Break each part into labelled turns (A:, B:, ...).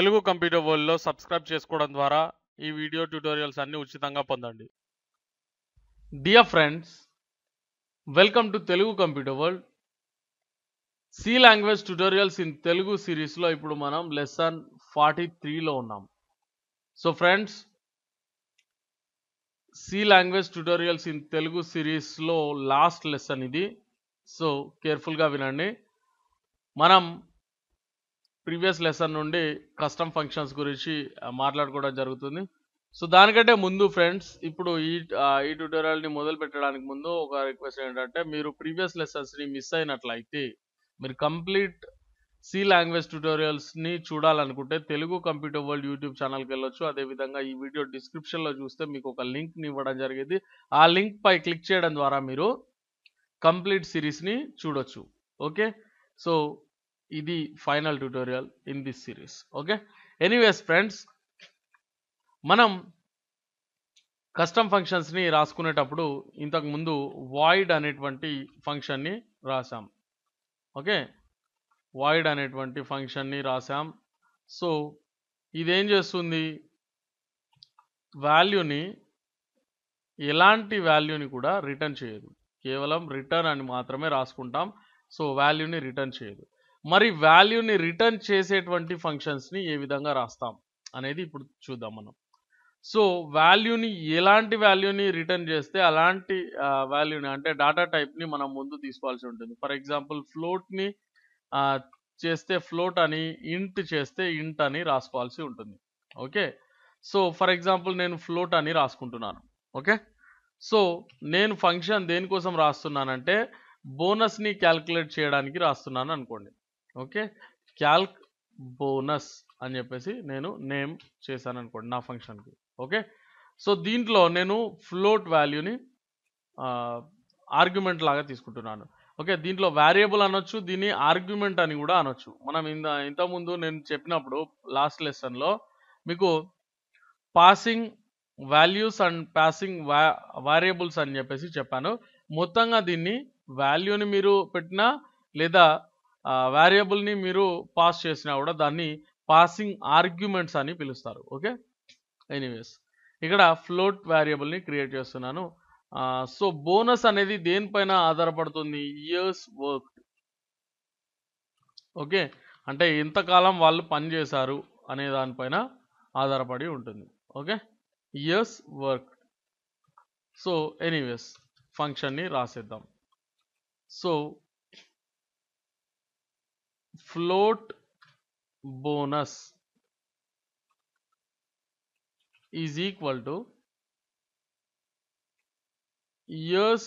A: Telugu computer వరల్డ్లో subscribe చేసుకోవడం ద్వారా ఈ వీడియో ట్యూటోరియల్స్ అన్ని ఉచితంగా పొందండి dear friends welcome to Telugu computer world C language tutorials in Telugu సిరీస్లో ఇప్పుడు మనం లెసన్ ఫార్టీ త్రీలో ఉన్నాం so friends C language tutorials in Telugu సిరీస్లో లాస్ట్ లెసన్ ఇది సో కేర్ఫుల్గా వినండి మనం ప్రీవియస్ లెసన్ నుండి కస్టమ్ ఫంక్షన్స్ గురించి మాట్లాడుకోవడం జరుగుతుంది సో దానికంటే ముందు ఫ్రెండ్స్ ఇప్పుడు ఈ ఈ ట్యూటోరియల్ని మొదలు పెట్టడానికి ముందు ఒక రిక్వెస్ట్ ఏంటంటే మీరు ప్రీవియస్ లెసన్స్ని మిస్ అయినట్లయితే మీరు కంప్లీట్ సి లాంగ్వేజ్ ట్యూటోరియల్స్ని చూడాలనుకుంటే తెలుగు కంప్యూటర్ వరల్డ్ యూట్యూబ్ ఛానల్కి వెళ్ళొచ్చు అదేవిధంగా ఈ వీడియో డిస్క్రిప్షన్లో చూస్తే మీకు ఒక లింక్ని ఇవ్వడం జరిగేది ఆ లింక్ పై క్లిక్ చేయడం ద్వారా మీరు కంప్లీట్ సిరీస్ని చూడొచ్చు ఓకే సో ఇది final tutorial in this series okay anyways friends మనం కస్టమ్ ఫంక్షన్స్ని రాసుకునేటప్పుడు ఇంతకుముందు వాయిడ్ అనేటువంటి ఫంక్షన్ని రాసాం ఓకే వాయిడ్ అనేటువంటి ఫంక్షన్ని రాసాం సో ఇదేం చేస్తుంది వాల్యూని ఎలాంటి వాల్యూని కూడా రిటర్న్ చేయదు కేవలం రిటర్న్ అని మాత్రమే రాసుకుంటాం సో వాల్యూని రిటర్న్ చేయదు మరి వాల్యూని రిటర్న్ చేసేటువంటి ఫంక్షన్స్ని ఏ విధంగా రాస్తాం అనేది ఇప్పుడు చూద్దాం మనం సో వాల్యూని ఎలాంటి వాల్యూని రిటర్న్ చేస్తే అలాంటి వాల్యూని అంటే డేటా టైప్ని మనం ముందు తీసుకోవాల్సి ఉంటుంది ఫర్ ఎగ్జాంపుల్ ఫ్లోట్ని చేస్తే ఫ్లోట్ అని ఇంట్ చేస్తే ఇంట్ అని రాసుకోవాల్సి ఉంటుంది ఓకే సో ఫర్ ఎగ్జాంపుల్ నేను ఫ్లోట్ అని రాసుకుంటున్నాను ఓకే సో నేను ఫంక్షన్ దేనికోసం రాస్తున్నానంటే బోనస్ని క్యాల్కులేట్ చేయడానికి రాస్తున్నాను అనుకోండి ఓకే క్యాల్క్ బోనస్ అని చెప్పేసి నేను నేమ్ చేశాను అనుకోండి నా ఫంక్షన్కి ఓకే సో దీంట్లో నేను ఫ్లోట్ వాల్యూని ఆర్గ్యుమెంట్ లాగా తీసుకుంటున్నాను ఓకే దీంట్లో వేరియబుల్ అనొచ్చు దీన్ని ఆర్గ్యుమెంట్ అని కూడా అనొచ్చు మనం ఇంత ఇంతకుముందు నేను చెప్పినప్పుడు లాస్ట్ లెసన్లో మీకు passing values and passing variables అని చెప్పేసి చెప్పాను మొత్తంగా దీన్ని వాల్యూని మీరు పెట్టినా లేదా వేరియబుల్ని మీరు పాస్ చేసినా కూడా దాన్ని పాసింగ్ ఆర్గ్యుమెంట్స్ అని పిలుస్తారు ఓకే ఎనీవేస్ ఇక్కడ ఫ్లోట్ వేరియబుల్ని క్రియేట్ చేస్తున్నాను సో బోనస్ అనేది దేనిపైన ఆధారపడుతుంది ఇయర్స్ వర్క్ ఓకే అంటే ఇంతకాలం వాళ్ళు పనిచేశారు అనే దానిపైన ఆధారపడి ఉంటుంది okay years work so anyways ఫంక్షన్ని రాసేద్దాం so float bonus is equal to years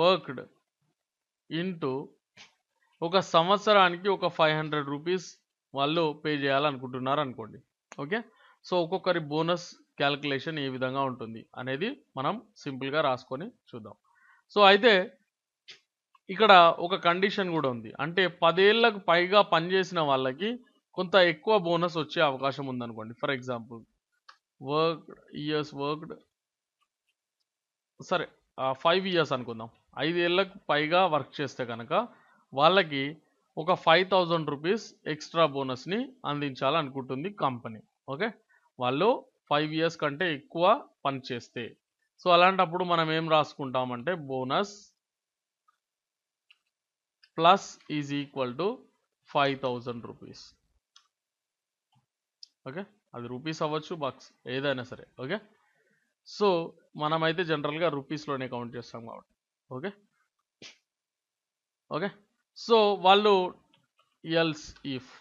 A: worked into ఒక సంవత్సరానికి ఒక ఫైవ్ హండ్రెడ్ రూపీస్ వాళ్ళు పే చేయాలనుకుంటున్నారు అనుకోండి ఓకే సో ఒక్కొక్కరి బోనస్ క్యాలిక్యులేషన్ ఏ విధంగా ఉంటుంది అనేది మనం సింపుల్గా రాసుకొని చూద్దాం సో అయితే ఇక్కడ ఒక కండిషన్ కూడా ఉంది అంటే పదేళ్లకు పైగా పనిచేసిన వాళ్ళకి కొంత ఎక్కువ బోనస్ వచ్చే అవకాశం ఉందనుకోండి for example work years worked సరే ఫైవ్ ఇయర్స్ అనుకుందాం ఐదేళ్లకు పైగా వర్క్ చేస్తే కనుక వాళ్ళకి ఒక ఫైవ్ థౌజండ్ రూపీస్ ఎక్స్ట్రా బోనస్ని అందించాలనుకుంటుంది కంపెనీ ఓకే వాళ్ళు ఫైవ్ ఇయర్స్ కంటే ఎక్కువ పని చేస్తే సో అలాంటప్పుడు మనం ఏం రాసుకుంటామంటే bonus plus plus equal to five thousand rupees okay అది రూపీస్ అవ్వచ్చు బాక్స్ ఏదైనా సరే ఓకే సో మనమైతే జనరల్గా రూపీస్లోనే కౌంట్ చేస్తాం కాబట్టి ఓకే ఓకే సో వాళ్ళు else if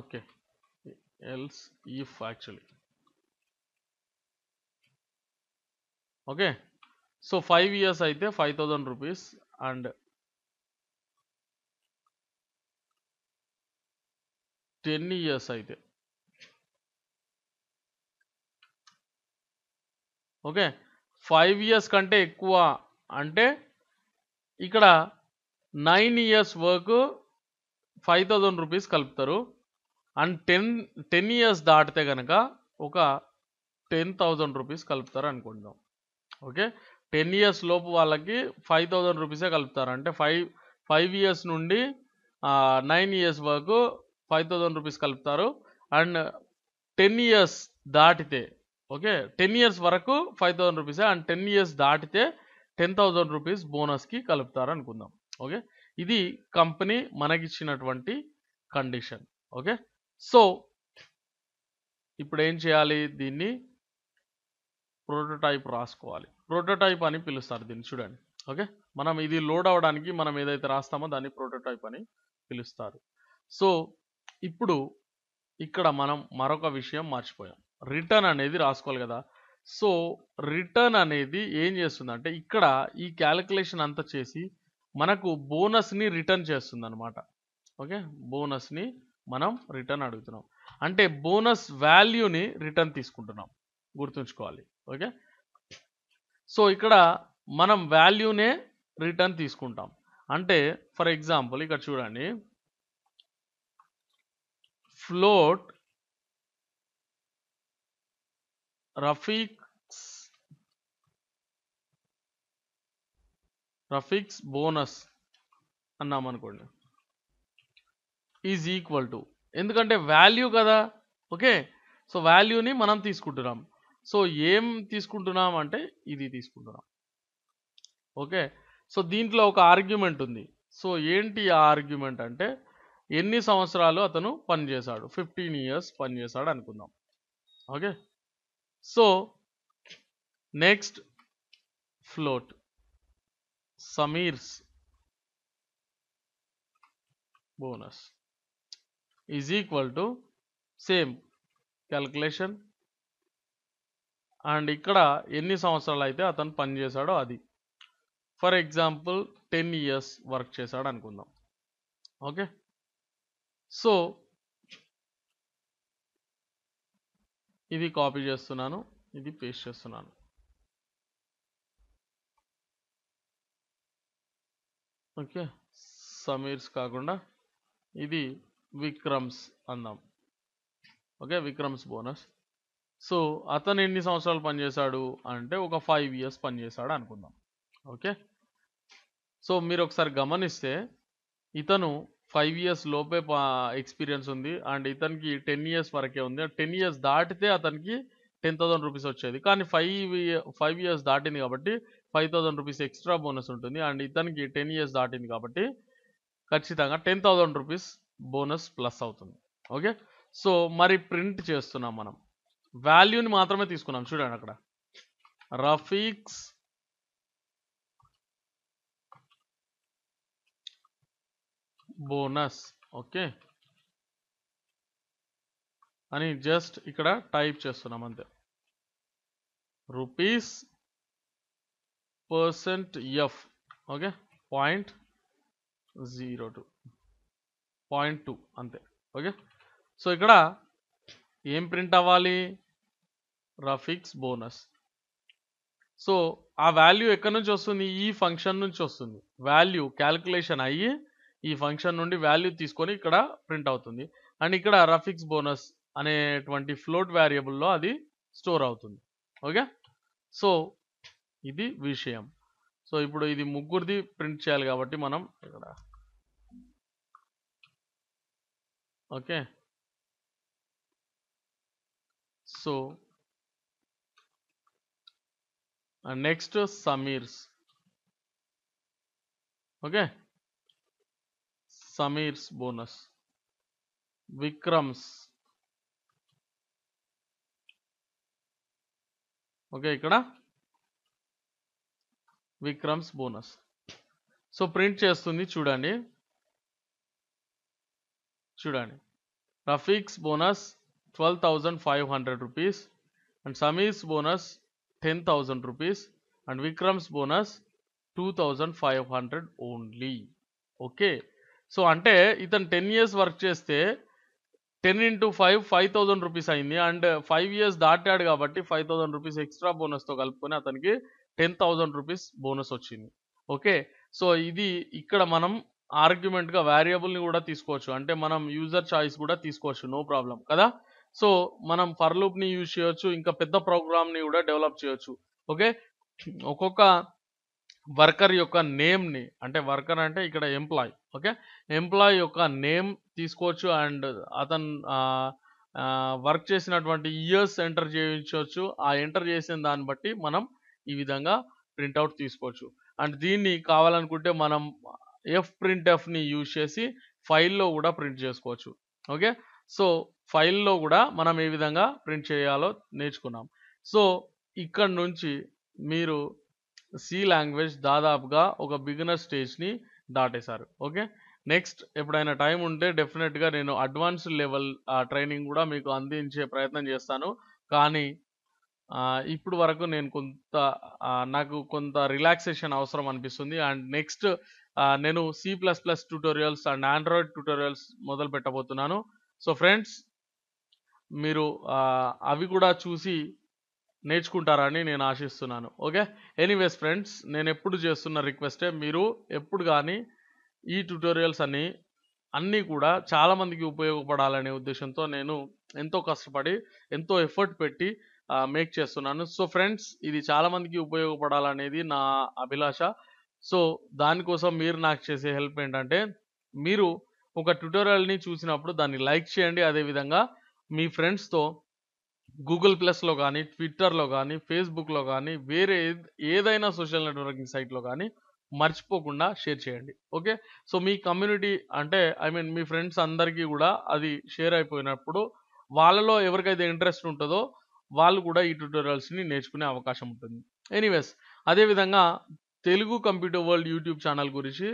A: okay else if actually okay so five years అయితే five thousand rupees and ten years అయితే ఓకే ఫైవ్ ఇయర్స్ కంటే ఎక్కువ అంటే ఇక్కడ nine years work five thousand rupees కలుపుతారు అండ్ టెన్ టెన్ ఇయర్స్ దాటితే కనుక ఒక టెన్ థౌజండ్ రూపీస్ కలుపుతారు అనుకుందాం ఓకే టెన్ ఇయర్స్ లోపు వాళ్ళకి ఫైవ్ థౌజండ్ రూపీసే కలుపుతారు అంటే ఫైవ్ ఫైవ్ ఇయర్స్ నుండి నైన్ ఇయర్స్ వరకు ఫైవ్ థౌజండ్ రూపీస్ కలుపుతారు అండ్ టెన్ ఇయర్స్ దాటితే ఓకే టెన్ ఇయర్స్ వరకు ఫైవ్ థౌజండ్ రూపీసే అండ్ టెన్ ఇయర్స్ దాటితే టెన్ థౌజండ్ రూపీస్ బోనస్కి కలుపుతారు అనుకుందాం ఓకే ఇది కంపెనీ మనకిచ్చినటువంటి కండిషన్ ఓకే సో ఇప్పుడు ఏం చేయాలి దీన్ని ప్రోటోటైప్ రాసుకోవాలి ప్రోటోటైప్ అని పిలుస్తారు దీన్ని చూడండి ఓకే మనం ఇది లోడ్ అవడానికి మనం ఏదైతే రాస్తామో దాన్ని ప్రోటోటైప్ అని పిలుస్తారు సో ఇప్పుడు ఇక్కడ మనం మరొక విషయం మర్చిపోయాం రిటర్న్ అనేది రాసుకోవాలి కదా సో రిటర్న్ అనేది ఏం చేస్తుందంటే ఇక్కడ ఈ క్యాలిక్యులేషన్ అంతా చేసి మనకు బోనస్ని రిటర్న్ చేస్తుంది అనమాట ఓకే బోనస్ని మనం రిటర్న్ అడుగుతున్నాం అంటే బోనస్ వాల్యూని రిటర్న్ తీసుకుంటున్నాం గుర్తుంచుకోవాలి ఓకే సో ఇక్కడ మనం వాల్యూనే రిటర్న్ తీసుకుంటాం అంటే ఫర్ ఎగ్జాంపుల్ ఇక్కడ చూడండి ఫ్లోట్ రఫీక్స్ రఫీక్స్ బోనస్ అన్నాం అనుకోండి ఈజ్ ఈక్వల్ టు ఎందుకంటే వాల్యూ కదా ఓకే సో వాల్యూని మనం తీసుకుంటున్నాం సో ఏం తీసుకుంటున్నాం అంటే ఇది తీసుకుంటున్నాం ఓకే సో దీంట్లో ఒక ఆర్గ్యుమెంట్ ఉంది సో ఏంటి ఆ ఆర్గ్యుమెంట్ అంటే ఎన్ని సంవత్సరాలు అతను పనిచేశాడు ఫిఫ్టీన్ ఇయర్స్ పనిచేశాడు అనుకుందాం okay so next float Samir's bonus is equal to same calculation and ఇక్కడ ఎన్ని సంవత్సరాలు అయితే అతను పనిచేశాడో అది for example ten years work చేశాడు అనుకుందాం ఓకే సో ఇది కాపీ చేస్తున్నాను ఇది పేస్ట్ చేస్తున్నాను ఓకే సమీర్స్ కాకుండా ఇది విక్రమ్స్ అందాం ఓకే విక్రమ్స్ బోనస్ సో అతను ఎన్ని సంవత్సరాలు పనిచేశాడు అంటే ఒక ఫైవ్ ఇయర్స్ పనిచేశాడు అనుకుందాం ఓకే సో మీరు ఒకసారి గమనిస్తే ఇతను ఫైవ్ ఇయర్స్ లోపే ఎక్స్పీరియన్స్ ఉంది అండ్ ఇతనికి టెన్ ఇయర్స్ వరకే ఉంది టెన్ ఇయర్స్ దాటితే అతనికి టెన్ థౌసండ్ రూపీస్ వచ్చేది కానీ ఫైవ్ ఫైవ్ ఇయర్స్ దాటింది కాబట్టి five thousand rupees extra bonus ఉంటుంది అండ్ ఇతనికి టెన్ ఇయర్స్ దాటింది కాబట్టి ఖచ్చితంగా ten thousand rupees bonus plus అవుతుంది ఓకే సో మరి ప్రింట్ చేస్తున్నాం మనం వాల్యూని మాత్రమే తీసుకున్నాం చూడండి అక్కడ రఫీక్స్ బోనస్ ఓకే అని జస్ట్ ఇక్కడ టైప్ చేస్తున్నాం అంతే rupees percent f okay point zero two point two అంతే ఓకే సో ఇక్కడ ఏం ప్రింట్ అవ్వాలి రఫిక్స్ బోనస్ సో ఆ వాల్యూ ఎక్కడి నుంచి వస్తుంది ఈ ఫంక్షన్ నుంచి వస్తుంది వాల్యూ క్యాల్కులేషన్ అయ్యి ఈ ఫంక్షన్ నుండి వాల్యూ తీసుకొని ఇక్కడ ప్రింట్ అవుతుంది అండ్ ఇక్కడ రఫిక్స్ బోనస్ అనేటువంటి ఫ్లోట్ వేరియబుల్లో అది స్టోర్ అవుతుంది ఓకే సో ఇది విషయం సో ఇప్పుడు ఇది ముగ్గురిది ప్రింట్ చేయాలి కాబట్టి మనం ఇక్కడ okay so and next Samir's okay Samir's bonus Vikram's okay ఇక్కడ విక్రమ్స్ బోనస్ సో ప్రింట్ చేస్తుంది చూడండి చూడండి Rafiq's bonus twelve thousand five hundred rupees and Samir's bonus ten thousand rupees and Vikram's bonus two thousand five hundred only okay so అంటే ఇతను ten years work చేస్తే ten into five five thousand rupees అయింది and five years దాటాడు కాబట్టి five thousand rupees extra బోనస్తో కలుపుకొని అతనికి ten thousand rupees bonus వచ్చింది ఓకే సో ఇది ఇక్కడ మనం ఆర్గ్యుమెంట్గా వేరియబుల్ని కూడా తీసుకోవచ్చు అంటే మనం యూజర్ చాయిస్ కూడా తీసుకోవచ్చు నో ప్రాబ్లం కదా సో మనం ఫర్ లూప్ని యూజ్ చేయొచ్చు ఇంకా పెద్ద ప్రోగ్రామ్ని కూడా డెవలప్ చేయొచ్చు ఓకే ఒక్కొక్క వర్కర్ యొక్క నేమ్ని అంటే వర్కర్ అంటే ఇక్కడ ఎంప్లాయ్ ఓకే ఎంప్లాయ్ యొక్క నేమ్ తీసుకోవచ్చు అండ్ అతను వర్క్ చేసినటువంటి ఇయర్స్ ఎంటర్ చేయించవచ్చు ఆ ఎంటర్ చేసిన దాన్ని బట్టి మనం ఈ విధంగా ప్రింట్అవుట్ తీసుకోవచ్చు అండ్ దీన్ని కావాలనుకుంటే మనం ఎఫ్ ప్రింట్ ఎఫ్ని యూజ్ చేసి ఫైల్లో కూడా ప్రింట్ చేసుకోవచ్చు ఓకే సో ఫైల్లో కూడా మనం ఏ విధంగా ప్రింట్ చేయాలో నేర్చుకున్నాం సో ఇక్కడ నుంచి మీరు సి లాంగ్వేజ్ దాదాపుగా ఒక బిగినర్ స్టేజ్ని దాటేశారు ఓకే నెక్స్ట్ ఎప్పుడైనా టైం ఉంటే డెఫినెట్గా నేను అడ్వాన్స్డ్ లెవెల్ ట్రైనింగ్ కూడా మీకు అందించే ప్రయత్నం చేస్తాను కానీ ఇప్పుడు వరకు నేను కొంత నాకు కొంత రిలాక్సేషన్ అవసరం అనిపిస్తుంది అండ్ నెక్స్ట్ నేను C plus plus tutorials and Android tutorials మొదలు పెట్టబోతున్నాను సో ఫ్రెండ్స్ మీరు అవి కూడా చూసి నేర్చుకుంటారని నేను ఆశిస్తున్నాను ఓకే ఎనీవేస్ ఫ్రెండ్స్ నేను ఎప్పుడు చేస్తున్న రిక్వెస్టే మీరు ఎప్పుడు కానీ ఈ ట్యూటోరియల్స్ అన్ని అన్నీ కూడా చాలామందికి ఉపయోగపడాలనే ఉద్దేశంతో నేను ఎంతో కష్టపడి ఎంతో ఎఫర్ట్ పెట్టి మేక్ చేస్తున్నాను సో ఫ్రెండ్స్ ఇది చాలామందికి ఉపయోగపడాలనేది నా అభిలాష సో దానికోసం మీరు నాకు చేసే హెల్ప్ ఏంటంటే మీరు ఒక ట్యూటోరియల్ని చూసినప్పుడు దాన్ని లైక్ చేయండి అదేవిధంగా మీ ఫ్రెండ్స్తో గూగుల్ ప్లస్లో కానీ ట్విట్టర్లో కానీ ఫేస్బుక్లో కానీ వేరే ఏదైనా సోషల్ నెట్వర్కింగ్ సైట్లో కానీ మర్చిపోకుండా షేర్ చేయండి ఓకే సో మీ కమ్యూనిటీ అంటే ఐ మీన్ మీ ఫ్రెండ్స్ అందరికీ కూడా అది షేర్ అయిపోయినప్పుడు వాళ్ళలో ఎవరికైతే ఇంట్రెస్ట్ ఉంటుందో వాళ్ళు కూడా ఈ ట్యూటోరియల్స్ని నేర్చుకునే అవకాశం ఉంటుంది ఎనీవేస్ అదేవిధంగా Telugu computer world YouTube channel గురించి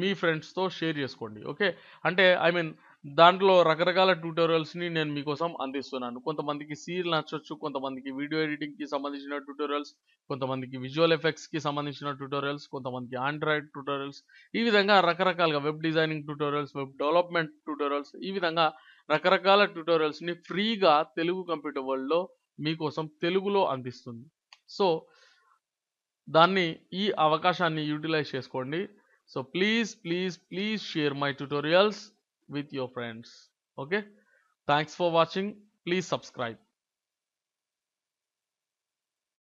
A: మీ ఫ్రెండ్స్తో షేర్ చేసుకోండి ఓకే అంటే ఐ మీన్ దాంట్లో రకరకాల ట్యూటోరియల్స్ని నేను మీకోసం అందిస్తున్నాను కొంతమందికి సీరియల్ నచ్చవచ్చు కొంతమందికి వీడియో ఎడిటింగ్కి సంబంధించిన ట్యూటోరియల్స్ కొంతమందికి విజువల్ ఎఫెక్ట్స్కి సంబంధించిన ట్యూటోరియల్స్ కొంతమందికి ఆండ్రాయిడ్ ట్యూటోరియల్స్ ఈ విధంగా రకరకాలుగా web designing tutorials web development tutorials ఈ విధంగా రకరకాల ట్యూటోరియల్స్ని ఫ్రీగా తెలుగు కంప్యూటర్ వరల్డ్లో మీకోసం తెలుగులో అందిస్తుంది సో దాన్ని ఈ అవకాశాన్ని యూటిలైజ్ చేసుకోండి so please please please share my tutorials with your friends okay thanks for watching please subscribe